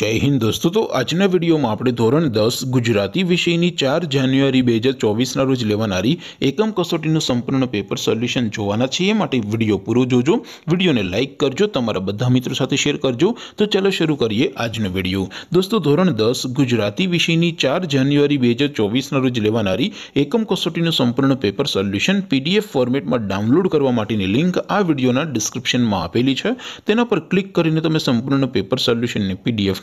જય હિન્દ દોસ્તો તો આજના વિડીયોમાં આપણે ધોરણ દસ ગુજરાતી વિષયની ચાર જાન્યુઆરી બે હજાર ચોવીસના રોજ લેવાનારી એકમ કસોટીનું સંપૂર્ણ પેપર સોલ્યુશન જોવાના છીએ એ માટે વિડીયો પૂરો જોજો વિડીયોને લાઇક કરજો તમારા બધા મિત્રો સાથે શેર કરજો તો ચાલો શરૂ કરીએ આજનો વિડીયો દોસ્તો ધોરણ દસ ગુજરાતી વિષયની ચાર જાન્યુઆરી બે હજાર ચોવીસના રોજ લેવાનારી એકમ કસોટીનું સંપૂર્ણ પેપર સોલ્યુશન પીડીએફ ફોર્મેટમાં ડાઉનલોડ કરવા માટેની લિંક આ વિડીયોના ડિસ્ક્રિપ્શનમાં આપેલી છે તેના પર ક્લિક કરીને તમે સંપૂર્ણ પેપર સોલ્યુશનની પીડીએફ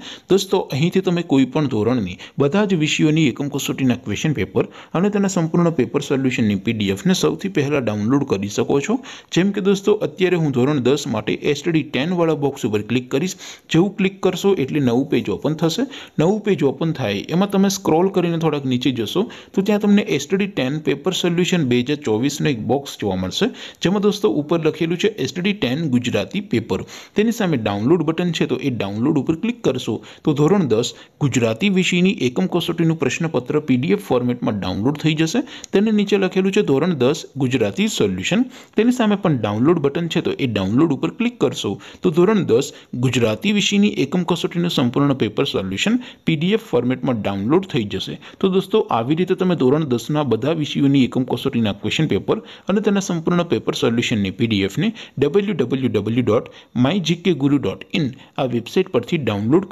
થશે દોસ્તો અહીંથી તમે કોઈ પણ ધોરણની બધા જ વિષયોની એકમ કસોટીના ક્વેશ્ચન પેપર અને તેના સંપૂર્ણ પેપર સોલ્યુશનની પીડીએફને સૌથી પહેલાં ડાઉનલોડ કરી શકો છો જેમ કે દોસ્તો અત્યારે હું ધોરણ દસ માટે એસટીડી ટેનવાળા બોક્સ ઉપર ક્લિક કરીશ જેવું ક્લિક કરશો એટલે નવું પેજ ઓપન થશે નવું પેજ ઓપન થાય એમાં તમે સ્ક્રોલ કરીને થોડાક નીચે જશો તો ત્યાં તમને એસટડી ટેન પેપર સોલ્યુશન બે હજાર ચોવીસનો એક બોક્સ જોવા મળશે જેમાં દોસ્તો ઉપર લખેલું છે એસટડી ટેન ગુજરાતી પેપર તેની સામે ડાઉનલોડ બટન છે તો એ ડાઉનલોડ ઉપર ક્લિક કરશો જશો તો ધોરણ દસ ગુજરાતી વિષયની એકમ કસોટીનું પ્રશ્નપત્ર પીડીએફ ફોર્મેટમાં ડાઉનલોડ થઈ જશે તેને નીચે લખેલું છે ધોરણ દસ ગુજરાતી સોલ્યુશન તેની સામે પણ ડાઉનલોડ બટન છે તો એ ડાઉનલોડ ઉપર ક્લિક કરશો તો ધોરણ દસ ગુજરાતી વિષયની એકમ કસોટીનું સંપૂર્ણ પેપર સોલ્યુશન પીડીએફ ફોર્મેટમાં ડાઉનલોડ થઈ જશે તો દોસ્તો આવી રીતે તમે ધોરણ દસના બધા વિષયોની એકમ કસોટીના ક્વેશ્ચન પેપર અને તેના સંપૂર્ણ પેપર સોલ્યુશનની પીડીએફને W W W dot my GK guru dot in આ વેબસાઇટ પરથી ડાઉનલોડ